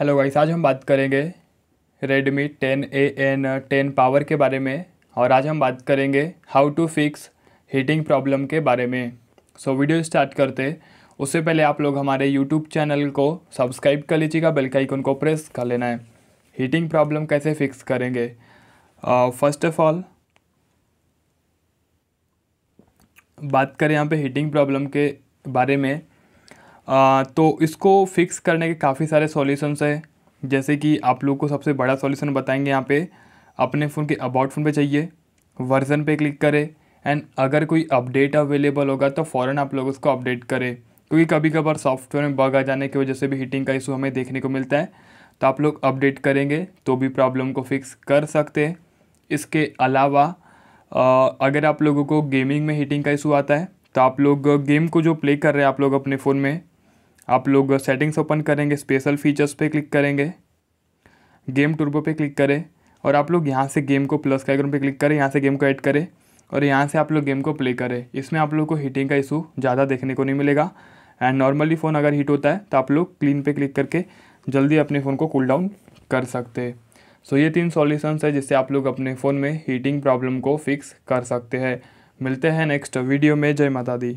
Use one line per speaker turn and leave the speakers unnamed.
hello guys आज हम बात करेंगे Redmi ten A and ten power के बारे में और आज हम बात करेंगे how to fix heating problem के बारे में सो so, वीडियो स्टार्ट करते उससे पहले आप लोग हमारे यूट्यूब चैनल को सब्सक्राइब कर लीजिएगा बेल का आइकन को प्रेस कर लेना है हीटिंग प्रॉब्लम कैसे फिक्स करेंगे फर्स्ट ऑफ ऑल बात करें यहाँ पे हीटिंग प्रॉब्लम के बारे में आ, तो इसको फिक्स करने के काफ़ी सारे सॉल्यूशंस है जैसे कि आप लोग को सबसे बड़ा सॉल्यूशन बताएंगे यहाँ पे अपने फ़ोन के अबाउट फ़ोन पे चाहिए वर्ज़न पे क्लिक करें एंड अगर कोई अपडेट अवेलेबल होगा तो फ़ौरन आप लोग उसको अपडेट करें क्योंकि कभी कभार सॉफ्टवेयर में बग आ जाने की वजह से भी हीटिंग का इशू हमें देखने को मिलता है तो आप लोग अपडेट करेंगे तो भी प्रॉब्लम को फिक्स कर सकते हैं इसके अलावा आ, अगर आप लोगों को गेमिंग में हीटिंग का इशू आता है तो आप लोग गेम को जो प्ले कर रहे हैं आप लोग अपने फ़ोन में आप लोग सेटिंग्स ओपन करेंगे स्पेशल फीचर्स पे क्लिक करेंगे गेम टूर्बो पे क्लिक करें और आप लोग यहाँ से गेम को प्लस का पे क्लिक करें यहाँ से गेम को ऐड करें और यहाँ से आप लोग गेम को प्ले करें इसमें आप लोग को हीटिंग का इशू ज़्यादा देखने को नहीं मिलेगा एंड नॉर्मली फ़ोन अगर हीट होता है तो आप लोग क्लीन पर क्लिक करके जल्दी अपने फ़ोन को कूल डाउन कर सकते हैं सो so, ये तीन सॉल्यूशंस है जिससे आप लोग अपने फ़ोन में हीटिंग प्रॉब्लम को फिक्स कर सकते हैं मिलते हैं नेक्स्ट वीडियो में जय माता दी